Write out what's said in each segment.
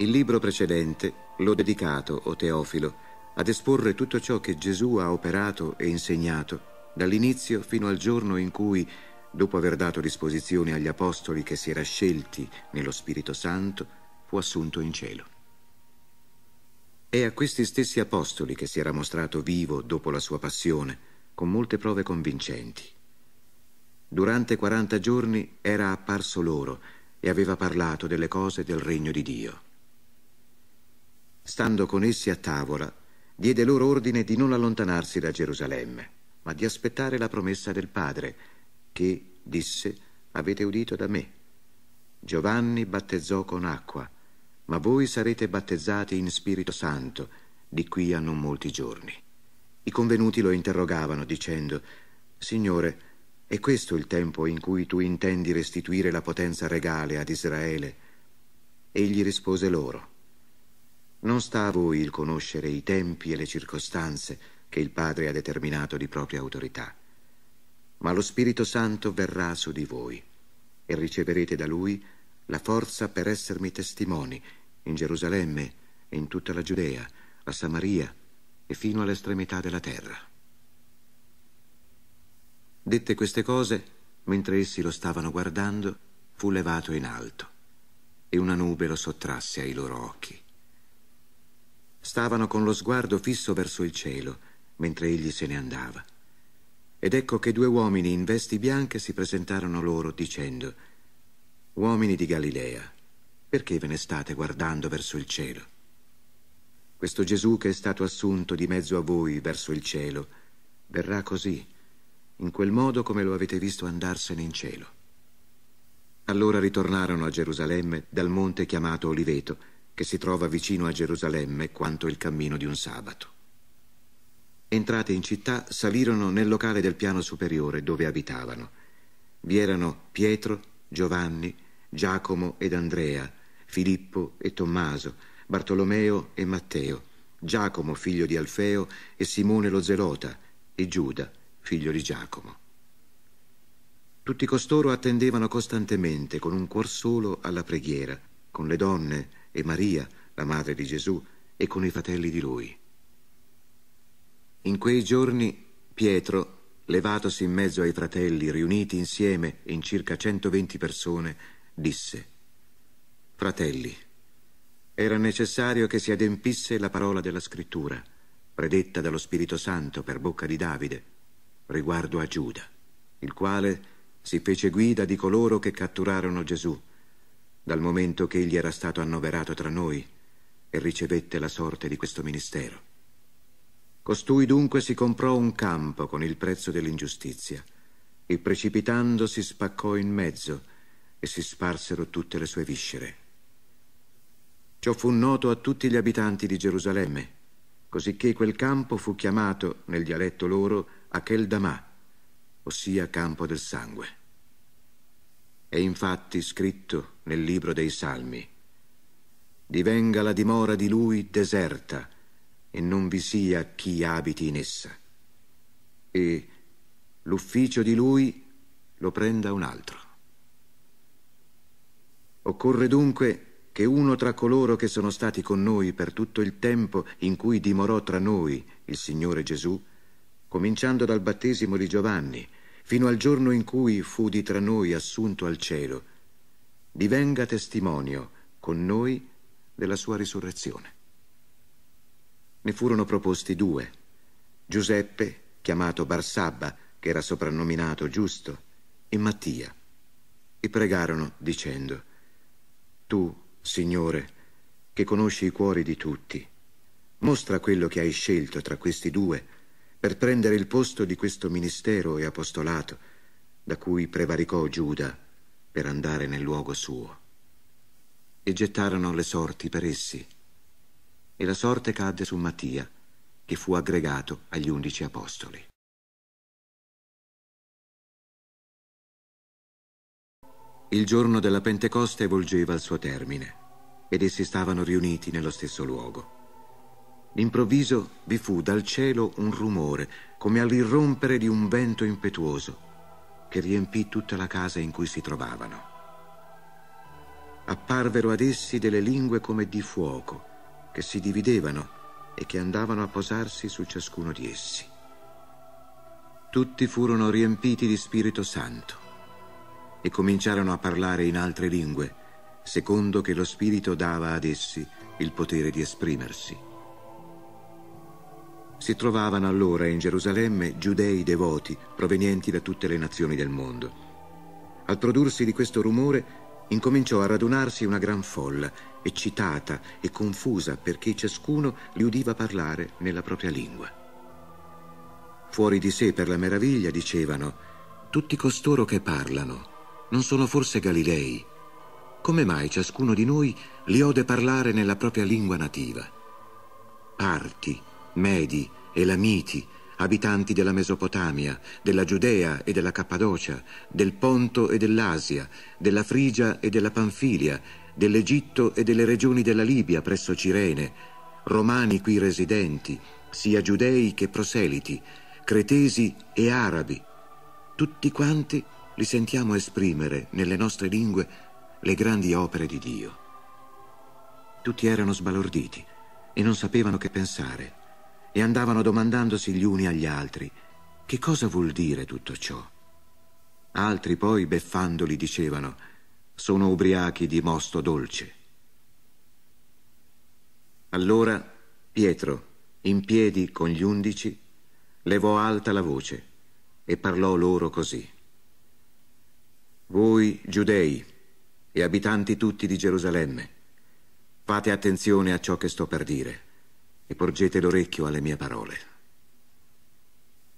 Il libro precedente l'ho dedicato, o Teofilo, ad esporre tutto ciò che Gesù ha operato e insegnato, dall'inizio fino al giorno in cui, dopo aver dato disposizione agli apostoli che si era scelti nello Spirito Santo, fu assunto in cielo. È a questi stessi apostoli che si era mostrato vivo dopo la sua passione, con molte prove convincenti. Durante 40 giorni era apparso loro e aveva parlato delle cose del regno di Dio. Stando con essi a tavola, diede loro ordine di non allontanarsi da Gerusalemme, ma di aspettare la promessa del Padre, che, disse, avete udito da me. Giovanni battezzò con acqua, ma voi sarete battezzati in Spirito Santo di qui a non molti giorni. I convenuti lo interrogavano dicendo, Signore, è questo il tempo in cui tu intendi restituire la potenza regale ad Israele? Egli rispose loro, non sta a voi il conoscere i tempi e le circostanze che il Padre ha determinato di propria autorità, ma lo Spirito Santo verrà su di voi e riceverete da Lui la forza per essermi testimoni in Gerusalemme e in tutta la Giudea, a Samaria e fino all'estremità della terra. Dette queste cose, mentre essi lo stavano guardando, fu levato in alto e una nube lo sottrasse ai loro occhi stavano con lo sguardo fisso verso il cielo mentre egli se ne andava. Ed ecco che due uomini in vesti bianche si presentarono loro dicendo Uomini di Galilea, perché ve ne state guardando verso il cielo? Questo Gesù che è stato assunto di mezzo a voi verso il cielo, verrà così, in quel modo come lo avete visto andarsene in cielo. Allora ritornarono a Gerusalemme dal monte chiamato Oliveto, che si trova vicino a Gerusalemme quanto il cammino di un sabato. Entrate in città, salirono nel locale del piano superiore dove abitavano. Vi erano Pietro, Giovanni, Giacomo ed Andrea, Filippo e Tommaso, Bartolomeo e Matteo, Giacomo figlio di Alfeo e Simone lo Zelota e Giuda figlio di Giacomo. Tutti costoro attendevano costantemente con un cuor solo alla preghiera, con le donne, e Maria, la madre di Gesù, e con i fratelli di lui. In quei giorni Pietro, levatosi in mezzo ai fratelli riuniti insieme in circa 120 persone, disse, Fratelli, era necessario che si adempisse la parola della scrittura, predetta dallo Spirito Santo per bocca di Davide, riguardo a Giuda, il quale si fece guida di coloro che catturarono Gesù dal momento che egli era stato annoverato tra noi e ricevette la sorte di questo ministero. Costui dunque si comprò un campo con il prezzo dell'ingiustizia e precipitandosi spaccò in mezzo e si sparsero tutte le sue viscere. Ciò fu noto a tutti gli abitanti di Gerusalemme, cosicché quel campo fu chiamato nel dialetto loro Acheldamà, ossia campo del sangue. È infatti scritto nel libro dei Salmi, divenga la dimora di lui deserta e non vi sia chi abiti in essa, e l'ufficio di lui lo prenda un altro. Occorre dunque che uno tra coloro che sono stati con noi per tutto il tempo in cui dimorò tra noi il Signore Gesù, cominciando dal battesimo di Giovanni, fino al giorno in cui fu di tra noi assunto al cielo, divenga testimonio con noi della sua risurrezione. Ne furono proposti due, Giuseppe, chiamato Barsabba, che era soprannominato Giusto, e Mattia, e pregarono dicendo, Tu, Signore, che conosci i cuori di tutti, mostra quello che hai scelto tra questi due, per prendere il posto di questo ministero e apostolato da cui prevaricò Giuda per andare nel luogo suo. E gettarono le sorti per essi. E la sorte cadde su Mattia, che fu aggregato agli undici apostoli. Il giorno della Pentecoste volgeva al suo termine ed essi stavano riuniti nello stesso luogo. D'improvviso vi fu dal cielo un rumore, come all'irrompere di un vento impetuoso, che riempì tutta la casa in cui si trovavano. Apparvero ad essi delle lingue come di fuoco, che si dividevano e che andavano a posarsi su ciascuno di essi. Tutti furono riempiti di Spirito Santo e cominciarono a parlare in altre lingue, secondo che lo Spirito dava ad essi il potere di esprimersi. Si trovavano allora in Gerusalemme giudei devoti provenienti da tutte le nazioni del mondo. Al prodursi di questo rumore incominciò a radunarsi una gran folla, eccitata e confusa perché ciascuno li udiva parlare nella propria lingua. Fuori di sé per la meraviglia dicevano, tutti costoro che parlano non sono forse Galilei? Come mai ciascuno di noi li ode parlare nella propria lingua nativa? Parti, Medi, Elamiti, abitanti della Mesopotamia, della Giudea e della Cappadocia, del Ponto e dell'Asia, della Frigia e della Panfilia, dell'Egitto e delle regioni della Libia presso Cirene, romani qui residenti, sia giudei che proseliti, cretesi e arabi. Tutti quanti li sentiamo esprimere nelle nostre lingue le grandi opere di Dio. Tutti erano sbalorditi e non sapevano che pensare e andavano domandandosi gli uni agli altri che cosa vuol dire tutto ciò. Altri poi, beffandoli, dicevano sono ubriachi di mosto dolce. Allora Pietro, in piedi con gli undici, levò alta la voce e parlò loro così. Voi giudei e abitanti tutti di Gerusalemme, fate attenzione a ciò che sto per dire e porgete l'orecchio alle mie parole.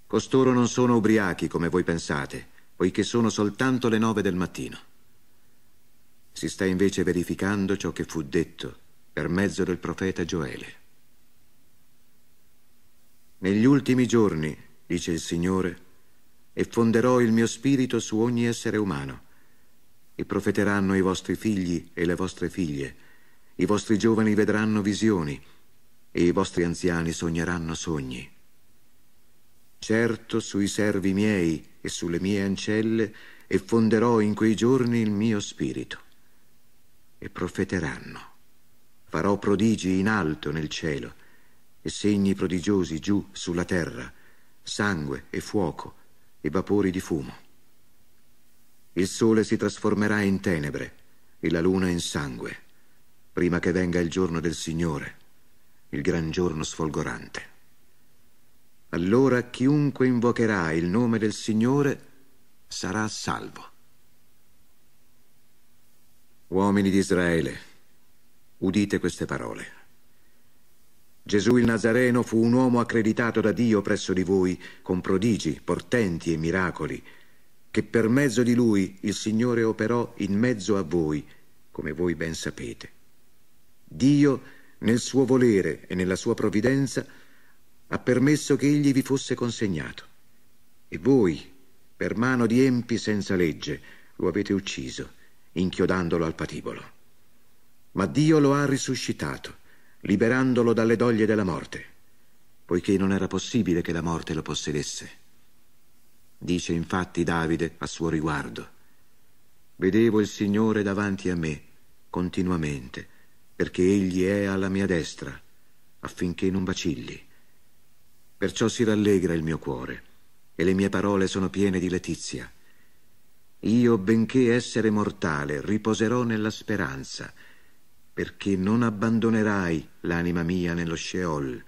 Costoro non sono ubriachi come voi pensate, poiché sono soltanto le nove del mattino. Si sta invece verificando ciò che fu detto per mezzo del profeta Gioele. Negli ultimi giorni, dice il Signore, effonderò il mio spirito su ogni essere umano, e profeteranno i vostri figli e le vostre figlie, i vostri giovani vedranno visioni, e i vostri anziani sogneranno sogni. Certo sui servi miei e sulle mie ancelle effonderò in quei giorni il mio spirito. E profeteranno. Farò prodigi in alto nel cielo e segni prodigiosi giù sulla terra, sangue e fuoco e vapori di fumo. Il sole si trasformerà in tenebre e la luna in sangue, prima che venga il giorno del Signore il gran giorno sfolgorante. Allora chiunque invocherà il nome del Signore sarà salvo. Uomini di Israele, udite queste parole. Gesù il Nazareno fu un uomo accreditato da Dio presso di voi con prodigi, portenti e miracoli, che per mezzo di lui il Signore operò in mezzo a voi, come voi ben sapete. Dio nel suo volere e nella sua provvidenza, ha permesso che egli vi fosse consegnato. E voi, per mano di empi senza legge, lo avete ucciso, inchiodandolo al patibolo. Ma Dio lo ha risuscitato, liberandolo dalle doglie della morte, poiché non era possibile che la morte lo possedesse. Dice infatti Davide a suo riguardo, Vedevo il Signore davanti a me, continuamente, perché egli è alla mia destra, affinché non vacilli. Perciò si rallegra il mio cuore, e le mie parole sono piene di letizia. Io, benché essere mortale, riposerò nella speranza, perché non abbandonerai l'anima mia nello Sheol,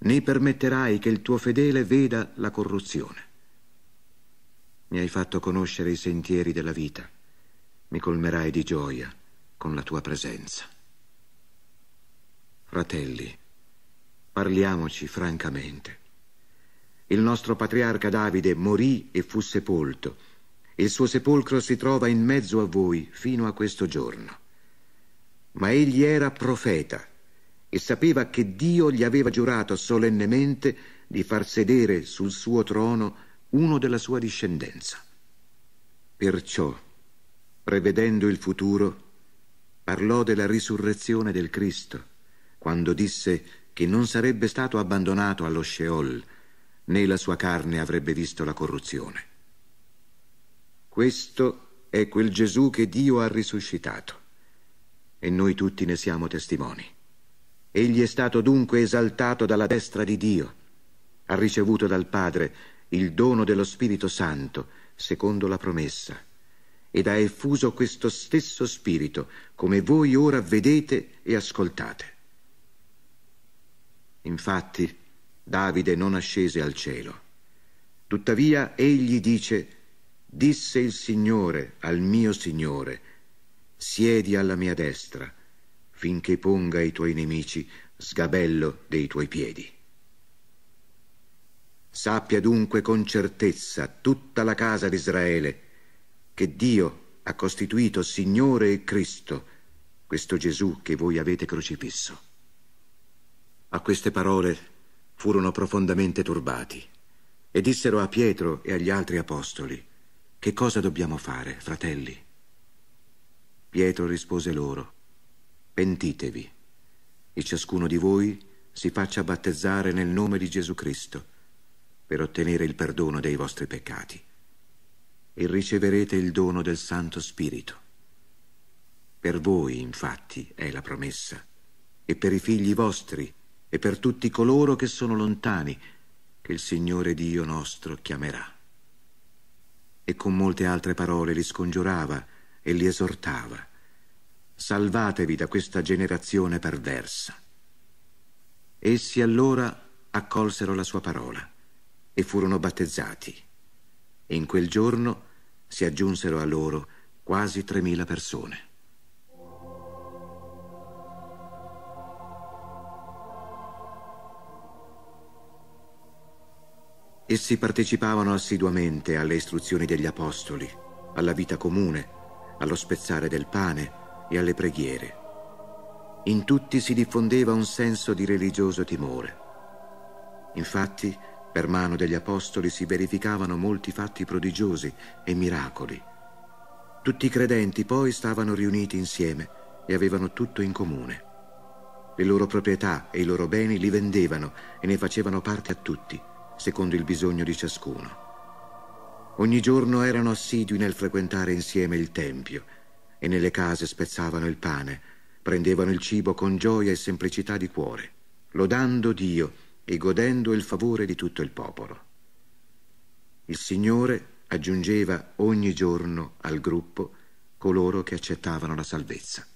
né permetterai che il tuo fedele veda la corruzione. Mi hai fatto conoscere i sentieri della vita, mi colmerai di gioia con la tua presenza. Fratelli, parliamoci francamente. Il nostro patriarca Davide morì e fu sepolto. Il suo sepolcro si trova in mezzo a voi fino a questo giorno. Ma egli era profeta e sapeva che Dio gli aveva giurato solennemente di far sedere sul suo trono uno della sua discendenza. Perciò, prevedendo il futuro, parlò della risurrezione del Cristo quando disse che non sarebbe stato abbandonato allo Sheol, né la sua carne avrebbe visto la corruzione. Questo è quel Gesù che Dio ha risuscitato e noi tutti ne siamo testimoni. Egli è stato dunque esaltato dalla destra di Dio, ha ricevuto dal Padre il dono dello Spirito Santo, secondo la promessa, ed ha effuso questo stesso Spirito, come voi ora vedete e ascoltate. Infatti Davide non ascese al cielo. Tuttavia egli dice, disse il Signore al mio Signore, siedi alla mia destra, finché ponga i tuoi nemici sgabello dei tuoi piedi. Sappia dunque con certezza tutta la casa d'Israele che Dio ha costituito Signore e Cristo, questo Gesù che voi avete crocifisso. A queste parole furono profondamente turbati e dissero a Pietro e agli altri apostoli, Che cosa dobbiamo fare, fratelli? Pietro rispose loro, Pentitevi e ciascuno di voi si faccia battezzare nel nome di Gesù Cristo per ottenere il perdono dei vostri peccati e riceverete il dono del Santo Spirito. Per voi, infatti, è la promessa, e per i figli vostri, e per tutti coloro che sono lontani, che il Signore Dio nostro chiamerà. E con molte altre parole li scongiurava e li esortava. Salvatevi da questa generazione perversa. Essi allora accolsero la sua parola e furono battezzati. E in quel giorno si aggiunsero a loro quasi 3.000 persone. Essi partecipavano assiduamente alle istruzioni degli apostoli, alla vita comune, allo spezzare del pane e alle preghiere. In tutti si diffondeva un senso di religioso timore. Infatti, per mano degli apostoli si verificavano molti fatti prodigiosi e miracoli. Tutti i credenti poi stavano riuniti insieme e avevano tutto in comune. Le loro proprietà e i loro beni li vendevano e ne facevano parte a tutti secondo il bisogno di ciascuno. Ogni giorno erano assidui nel frequentare insieme il Tempio e nelle case spezzavano il pane, prendevano il cibo con gioia e semplicità di cuore, lodando Dio e godendo il favore di tutto il popolo. Il Signore aggiungeva ogni giorno al gruppo coloro che accettavano la salvezza.